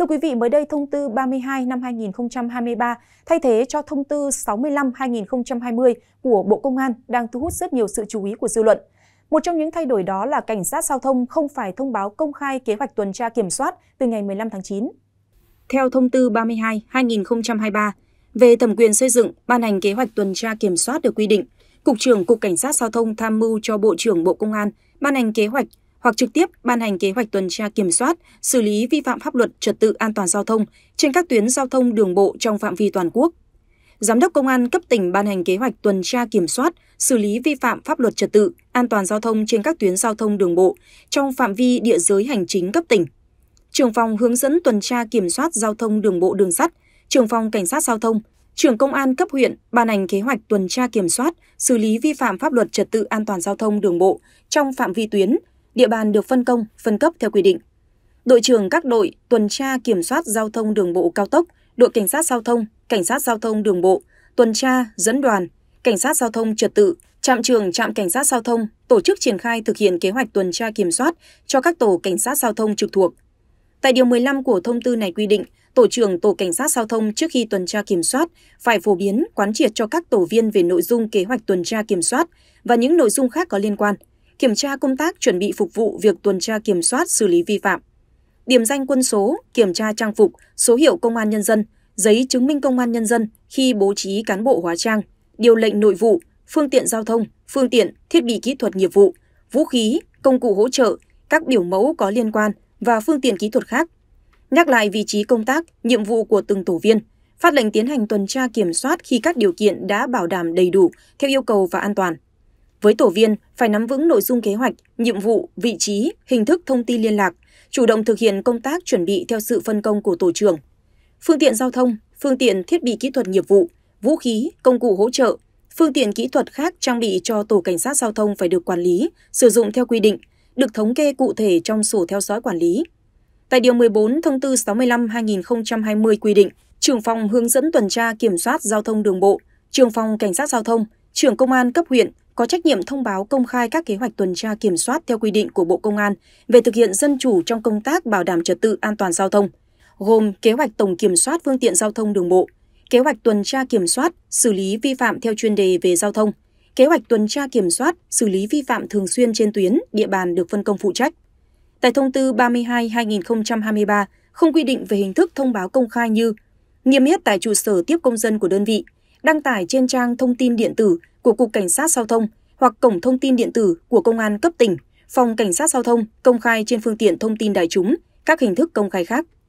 Thưa quý vị, mới đây thông tư 32 năm 2023 thay thế cho thông tư 65 2020 của Bộ Công an đang thu hút rất nhiều sự chú ý của dư luận. Một trong những thay đổi đó là cảnh sát giao thông không phải thông báo công khai kế hoạch tuần tra kiểm soát từ ngày 15 tháng 9. Theo thông tư 32 2023 về thẩm quyền xây dựng, ban hành kế hoạch tuần tra kiểm soát được quy định, Cục trưởng Cục Cảnh sát Giao thông tham mưu cho Bộ trưởng Bộ Công an ban hành kế hoạch hoặc trực tiếp ban hành kế hoạch tuần tra kiểm soát, xử lý vi phạm pháp luật trật tự an toàn giao thông trên các tuyến giao thông đường bộ trong phạm vi toàn quốc. Giám đốc công an cấp tỉnh ban hành kế hoạch tuần tra kiểm soát, xử lý vi phạm pháp luật trật tự an toàn giao thông trên các tuyến giao thông đường bộ trong phạm vi địa giới hành chính cấp tỉnh. Trưởng phòng hướng dẫn tuần tra kiểm soát giao thông đường bộ đường sắt, trưởng phòng cảnh sát giao thông, trưởng công an cấp huyện ban hành kế hoạch tuần tra kiểm soát, xử lý vi phạm pháp luật trật tự an toàn giao thông đường bộ trong phạm vi tuyến địa bàn được phân công, phân cấp theo quy định. Đội trưởng các đội tuần tra kiểm soát giao thông đường bộ cao tốc, đội cảnh sát giao thông, cảnh sát giao thông đường bộ, tuần tra, dẫn đoàn, cảnh sát giao thông trật tự, trạm trường trạm cảnh sát giao thông tổ chức triển khai thực hiện kế hoạch tuần tra kiểm soát cho các tổ cảnh sát giao thông trực thuộc. Tại điều 15 của thông tư này quy định, tổ trưởng tổ cảnh sát giao thông trước khi tuần tra kiểm soát phải phổ biến quán triệt cho các tổ viên về nội dung kế hoạch tuần tra kiểm soát và những nội dung khác có liên quan – kiểm tra công tác chuẩn bị phục vụ việc tuần tra kiểm soát xử lý vi phạm, điểm danh quân số, kiểm tra trang phục, số hiệu công an nhân dân, giấy chứng minh công an nhân dân khi bố trí cán bộ hóa trang, điều lệnh nội vụ, phương tiện giao thông, phương tiện, thiết bị kỹ thuật nghiệp vụ, vũ khí, công cụ hỗ trợ, các biểu mẫu có liên quan và phương tiện kỹ thuật khác. Nhắc lại vị trí công tác, nhiệm vụ của từng tổ viên, phát lệnh tiến hành tuần tra kiểm soát khi các điều kiện đã bảo đảm đầy đủ theo yêu cầu và an toàn. Với tổ viên, phải nắm vững nội dung kế hoạch, nhiệm vụ, vị trí, hình thức thông tin liên lạc, chủ động thực hiện công tác chuẩn bị theo sự phân công của tổ trưởng. Phương tiện giao thông, phương tiện thiết bị kỹ thuật nghiệp vụ, vũ khí, công cụ hỗ trợ, phương tiện kỹ thuật khác trang bị cho tổ cảnh sát giao thông phải được quản lý, sử dụng theo quy định, được thống kê cụ thể trong sổ theo dõi quản lý. Tại Điều 14 Thông tư 65-2020 quy định, trưởng phòng hướng dẫn tuần tra kiểm soát giao thông đường bộ, trưởng phòng cảnh sát giao thông, trưởng công an cấp huyện có trách nhiệm thông báo công khai các kế hoạch tuần tra kiểm soát theo quy định của Bộ Công an về thực hiện dân chủ trong công tác bảo đảm trật tự an toàn giao thông, gồm kế hoạch tổng kiểm soát phương tiện giao thông đường bộ, kế hoạch tuần tra kiểm soát, xử lý vi phạm theo chuyên đề về giao thông, kế hoạch tuần tra kiểm soát, xử lý vi phạm thường xuyên trên tuyến, địa bàn được phân công phụ trách. Tại thông tư 32/2023 không quy định về hình thức thông báo công khai như niêm yết tại trụ sở tiếp công dân của đơn vị – đăng tải trên trang thông tin điện tử của Cục Cảnh sát Giao thông hoặc cổng thông tin điện tử của Công an cấp tỉnh, Phòng Cảnh sát Giao thông công khai trên phương tiện thông tin đại chúng, các hình thức công khai khác.